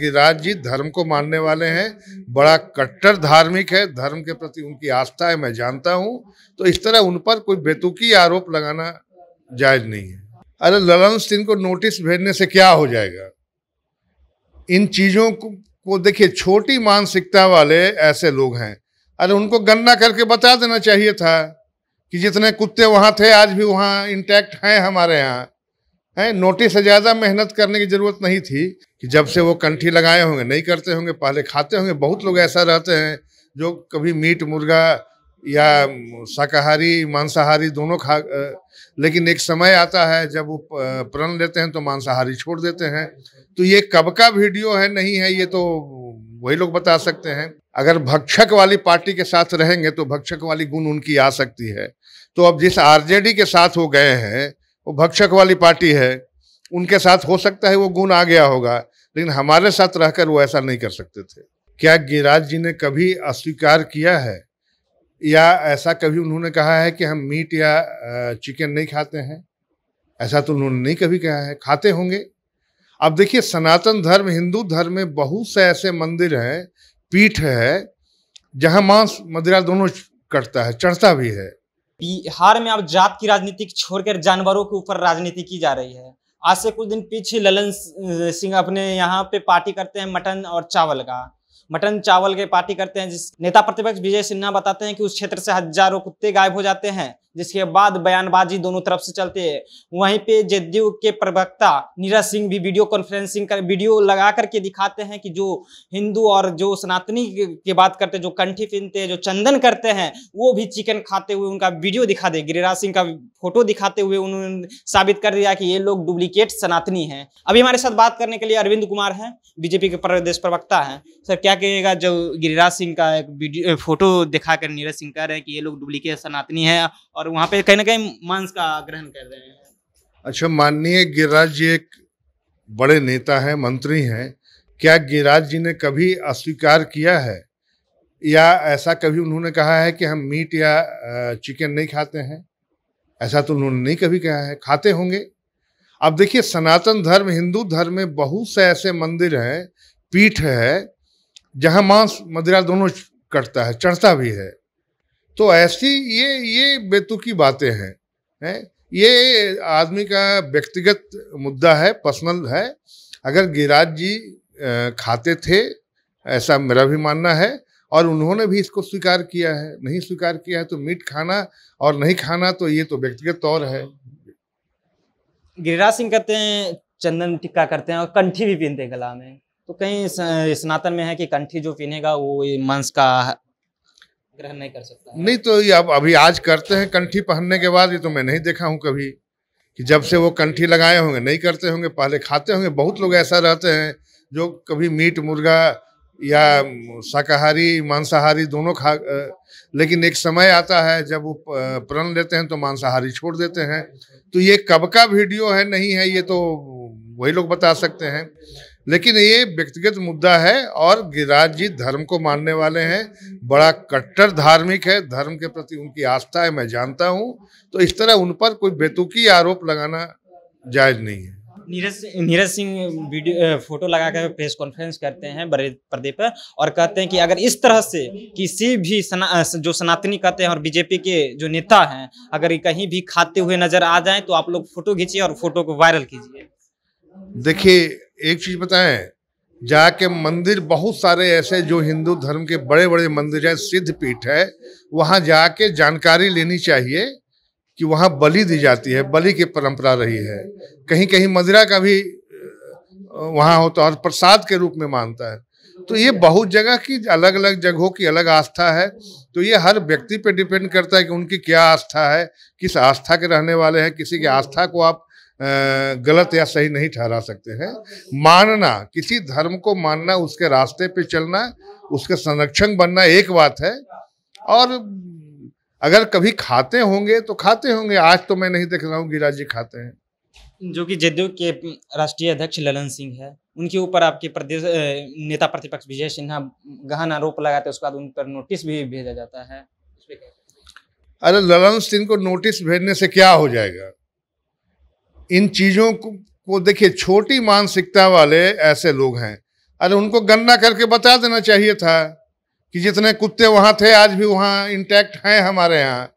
गिरिराज जी धर्म को मानने वाले हैं बड़ा कट्टर धार्मिक है धर्म के प्रति उनकी आस्था है मैं जानता हूं तो इस तरह उन पर कोई बेतुकी आरोप लगाना जायज नहीं है अरे ललन सिंह को नोटिस भेजने से क्या हो जाएगा इन चीज़ों को, को देखिए छोटी मानसिकता वाले ऐसे लोग हैं अरे उनको गन्ना करके बता देना चाहिए था कि जितने कुत्ते वहां थे आज भी वहां इंटैक्ट हैं हमारे यहाँ है नोटिस से ज़्यादा मेहनत करने की ज़रूरत नहीं थी कि जब से वो कंठी लगाए होंगे नहीं करते होंगे पहले खाते होंगे बहुत लोग ऐसा रहते हैं जो कभी मीट मुर्गा या शाकाहारी मांसाहारी दोनों खा लेकिन एक समय आता है जब वो प्रण लेते हैं तो मांसाहारी छोड़ देते हैं तो ये कब का वीडियो है नहीं है ये तो वही लोग बता सकते हैं अगर भक्षक वाली पार्टी के साथ रहेंगे तो भक्षक वाली गुण उनकी आ सकती है तो अब जिस आरजेडी के साथ वो गए हैं वो भक्षक वाली पार्टी है उनके साथ हो सकता है वो गुण आ गया होगा लेकिन हमारे साथ रहकर वो ऐसा नहीं कर सकते थे क्या गिरिराज जी ने कभी अस्वीकार किया है या ऐसा कभी उन्होंने कहा है कि हम मीट या चिकन नहीं खाते हैं ऐसा तो उन्होंने नहीं कभी कहा है खाते होंगे अब देखिए सनातन धर्म हिंदू धर्म में बहुत से ऐसे मंदिर हैं पीठ है जहां मांस मदिरा दोनों कटता है चढ़ता भी है बिहार में अब जात की राजनीति छोड़कर जानवरों के ऊपर राजनीति की जा रही है आज से कुछ दिन पीछे ललन सिंह अपने यहाँ पे पार्टी करते हैं मटन और चावल का मटन चावल के पार्टी करते हैं जिस नेता प्रतिपक्ष विजय सिन्हा बताते हैं कि उस क्षेत्र से हजारों कुत्ते गायब हो जाते हैं जिसके बाद बयानबाजी दोनों तरफ से चलते है वहीं पे जदयू के प्रवक्ता नीरज सिंह भी वीडियो कॉन्फ्रेंसिंग कर वीडियो लगा करके दिखाते हैं कि जो हिंदू और जो सनातनी की बात करते हैं जो कंठी पहनते हैं जो चंदन करते हैं वो भी चिकन खाते हुए उनका वीडियो दिखा दे गिरिराज सिंह का फोटो दिखाते हुए उन्होंने साबित कर दिया कि ये लोग डुप्लीकेट सनातनी है अभी हमारे साथ बात करने के लिए अरविंद कुमार है बीजेपी के प्रदेश प्रवक्ता है सर क्या कहेगा जो गिरिराज सिंह का एक फोटो दिखाकर नीरज सिंह कह रहे हैं कि ये लोग डुप्लीकेट सनातनी है और और वहाँ पे कहीं ना कहीं मांस का ग्रहण कर रहे हैं अच्छा माननीय गिरिराज जी एक बड़े नेता हैं मंत्री हैं क्या गिरिराज जी ने कभी अस्वीकार किया है या ऐसा कभी उन्होंने कहा है कि हम मीट या चिकन नहीं खाते हैं ऐसा तो उन्होंने नहीं कभी कहा है खाते होंगे अब देखिए सनातन धर्म हिंदू धर्म में बहुत से ऐसे मंदिर हैं पीठ है जहां मांस मदिरा दोनों कटता है चढ़ता भी है तो ऐसी ये ये बेतुकी बातें हैं हैं ये आदमी का व्यक्तिगत मुद्दा है पर्सनल है अगर गिरिराज जी खाते थे ऐसा मेरा भी मानना है और उन्होंने भी इसको स्वीकार किया है नहीं स्वीकार किया है तो मीट खाना और नहीं खाना तो ये तो व्यक्तिगत तौर है गिरिराज सिंह कहते हैं चंदन टिक्का करते हैं और कंठी भी पीनते गला में तो कहीं सनातन में है कि कंठी जो पीनेगा वो मंस का ग्रहण नहीं कर सकता नहीं तो ये अब अभी आज करते हैं कंठी पहनने के बाद ये तो मैं नहीं देखा हूँ कभी कि जब से वो कंठी लगाए होंगे नहीं करते होंगे पहले खाते होंगे बहुत लोग ऐसा रहते हैं जो कभी मीट मुर्गा या शाकाहारी मांसाहारी दोनों खा लेकिन एक समय आता है जब वो प्रण लेते हैं तो मांसाहारी छोड़ देते हैं तो ये कब का वीडियो है नहीं है ये तो वही लोग बता सकते हैं लेकिन ये व्यक्तिगत मुद्दा है और गिरिराज जी धर्म को मानने वाले हैं बड़ा कट्टर धार्मिक है धर्म के प्रति उनकी आस्था है मैं जानता हूँ तो इस तरह उन पर कोई बेतुकी आरोप लगाना जायज नहीं है नीरज नीरज सिंह वीडियो फोटो लगाकर प्रेस कॉन्फ्रेंस करते हैं बड़े पर्दे पर और कहते हैं कि अगर इस तरह से किसी भी सना, जो सनातनी कहते हैं और बीजेपी के जो नेता हैं अगर कहीं भी खाते हुए नजर आ जाए तो आप लोग फोटो खींचिए और फोटो को वायरल कीजिए देखिए एक चीज बताएं जाके मंदिर बहुत सारे ऐसे जो हिंदू धर्म के बड़े बड़े मंदिर हैं सिद्ध पीठ है वहाँ जाके जानकारी लेनी चाहिए कि वहाँ बलि दी जाती है बलि की परंपरा रही है कहीं कहीं मदिरा का भी वहाँ होता तो है और प्रसाद के रूप में मानता है तो ये बहुत जगह की अलग अलग जगहों की अलग आस्था है तो ये हर व्यक्ति पे डिपेंड करता है कि उनकी क्या आस्था है किस आस्था के रहने वाले हैं किसी की आस्था को आप गलत या सही नहीं ठहरा सकते हैं मानना किसी धर्म को मानना उसके रास्ते पे चलना उसके संरक्षण बनना एक बात है और अगर कभी खाते होंगे तो खाते होंगे आज तो मैं नहीं देख रहा हूँ गिरिराज जी खाते हैं जो कि जदयू के राष्ट्रीय अध्यक्ष ललन सिंह है उनके ऊपर आपके प्रदेश नेता प्रतिपक्ष विजय सिन्हा गहन आरोप लगाते उसके बाद उन पर नोटिस भी भेजा जाता है अरे ललन सिंह को नोटिस भेजने से क्या हो जाएगा इन चीज़ों को, को देखिए छोटी मानसिकता वाले ऐसे लोग हैं अरे उनको गन्ना करके बता देना चाहिए था कि जितने कुत्ते वहाँ थे आज भी वहाँ इंटैक्ट हैं हमारे यहाँ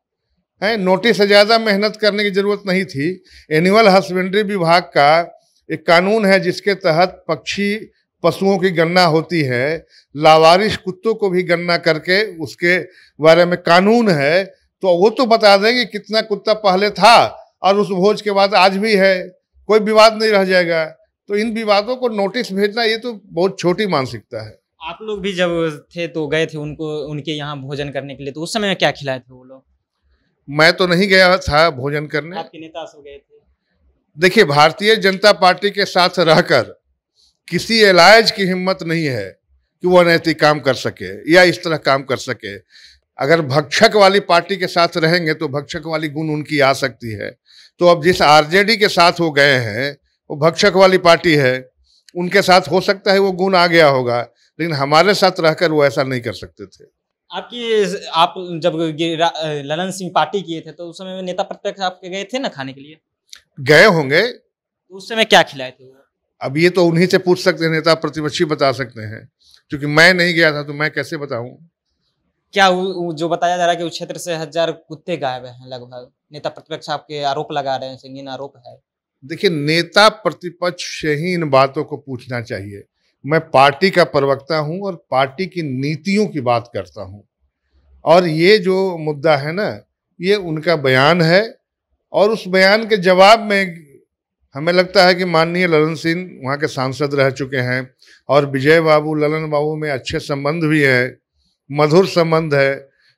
हैं नोटिस से ज़्यादा मेहनत करने की ज़रूरत नहीं थी एनिमल हस्बेंड्री विभाग का एक कानून है जिसके तहत पक्षी पशुओं की गणना होती है लावारिश कुत्तों को भी गणना करके उसके बारे में कानून है तो वो तो बता दें कि कितना कुत्ता पहले था और उस भोज के बाद आज भी है कोई विवाद नहीं रह जाएगा तो इन विवादों को नोटिस भेजना ये तो बहुत छोटी मानसिकता है आप लोग भी जब थे तो गए थे उनको उनके यहाँ भोजन करने के लिए तो उस समय क्या खिलाए थे वो लोग मैं तो नहीं गया था भोजन करने आपके नेता सब गए थे देखिए भारतीय जनता पार्टी के साथ रहकर किसी इलाज की हिम्मत नहीं है कि वो अनैतिक काम कर सके या इस तरह काम कर सके अगर भक्षक वाली पार्टी के साथ रहेंगे तो भक्षक वाली गुण उनकी आ सकती है तो अब जिस आरजेडी के साथ हो गए हैं वो भक्षक वाली पार्टी है उनके साथ हो सकता है वो गुण आ गया होगा लेकिन हमारे साथ रहकर वो ऐसा नहीं कर सकते थे आपकी आप जब ललन सिंह पार्टी किए थे तो उस समय नेता प्रत्यक्ष आपके गए थे ना खाने के लिए गए होंगे तो उस समय क्या खिलाए थे अब ये तो उन्हीं से पूछ सकते हैं नेता प्रतिपक्षी बता सकते हैं क्योंकि मैं नहीं गया था तो मैं कैसे बताऊं क्या उ, जो बताया जा रहा है कि उस क्षेत्र से हजार कुत्ते गायब हैं लगभग नेता प्रतिपक्ष आपके आरोप लगा रहे हैं संगीन आरोप है देखिए नेता प्रतिपक्ष से ही इन बातों को पूछना चाहिए मैं पार्टी का प्रवक्ता हूं और पार्टी की नीतियों की बात करता हूं और ये जो मुद्दा है ना ये उनका बयान है और उस बयान के जवाब में हमें लगता है कि माननीय ललन सिंह वहाँ के सांसद रह चुके हैं और विजय बाबू ललन बाबू में अच्छे संबंध भी हैं मधुर संबंध है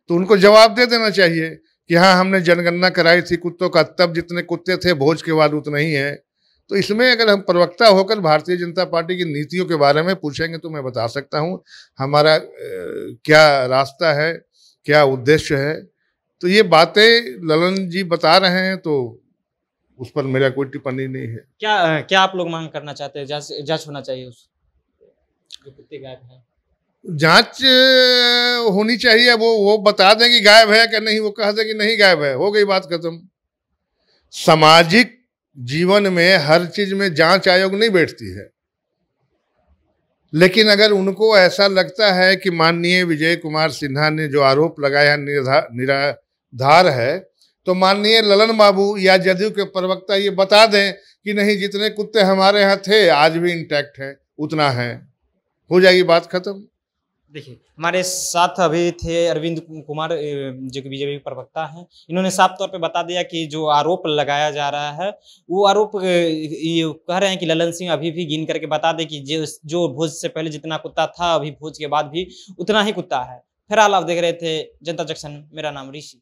तो उनको जवाब दे देना चाहिए कि हाँ हमने जनगणना कराई थी कुत्तों का तब जितने कुत्ते थे भोज के बाद उतना ही है तो इसमें अगर हम प्रवक्ता होकर भारतीय जनता पार्टी की नीतियों के बारे में पूछेंगे तो मैं बता सकता हूँ हमारा क्या रास्ता है क्या उद्देश्य है तो ये बातें ललन जी बता रहे हैं तो उस पर मेरा कोई टिप्पणी नहीं है क्या क्या आप लोग मांग करना चाहते हैं जांच जांच होना चाहिए उस जो कुत्ते गायब है जांच होनी चाहिए वो वो बता दें कि गायब है कि नहीं वो कह दें कि नहीं गायब है हो गई बात खत्म सामाजिक जीवन में हर चीज में जांच आयोग नहीं बैठती है लेकिन अगर उनको ऐसा लगता है कि माननीय विजय कुमार सिन्हा ने जो आरोप लगाया निराधार है तो माननीय ललन बाबू या जदयू के प्रवक्ता ये बता दें कि नहीं जितने कुत्ते हमारे यहाँ थे आज भी इंटैक्ट हैं उतना है हो जाएगी बात खत्म देखिए हमारे साथ अभी थे अरविंद कुमार जो कि बीजेपी प्रवक्ता हैं इन्होंने साफ तौर पे बता दिया कि जो आरोप लगाया जा रहा है वो आरोप ये कह रहे हैं कि ललन सिंह अभी भी गिन करके बता दे कि जो जो भोज से पहले जितना कुत्ता था अभी भोज के बाद भी उतना ही कुत्ता है फिर आप देख रहे थे जनता जंक्शन मेरा नाम ऋषि